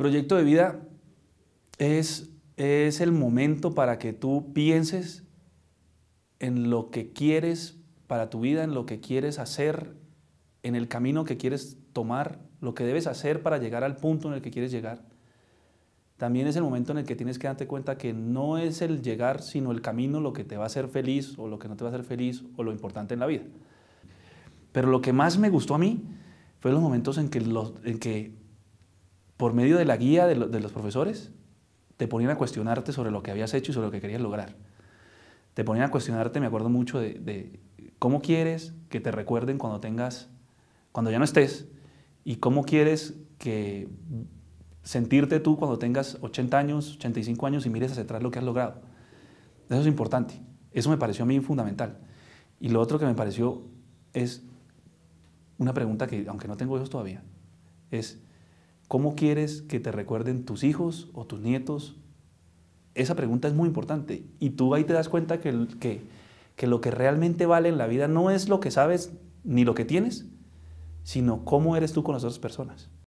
Proyecto de vida es, es el momento para que tú pienses en lo que quieres para tu vida, en lo que quieres hacer, en el camino que quieres tomar, lo que debes hacer para llegar al punto en el que quieres llegar. También es el momento en el que tienes que darte cuenta que no es el llegar, sino el camino lo que te va a hacer feliz o lo que no te va a hacer feliz o lo importante en la vida. Pero lo que más me gustó a mí fue los momentos en que, los, en que por medio de la guía de, los profesores, te ponían a cuestionarte sobre lo que habías hecho y sobre lo que querías lograr. Te ponían a cuestionarte, me acuerdo mucho de, cómo quieres que te recuerden cuando tengas, cuando ya no estés, y cómo quieres que sentirte tú cuando tengas 80 años, 85 años y mires hacia atrás lo que has logrado. Eso es importante. Eso me pareció a mí fundamental. Y lo otro que me pareció es una pregunta que, aunque no tengo hijos todavía, es ¿Cómo quieres que te recuerden tus hijos o tus nietos? Esa pregunta es muy importante. Y tú ahí te das cuenta que, que lo que realmente vale en la vida no es lo que sabes ni lo que tienes, sino cómo eres tú con las otras personas.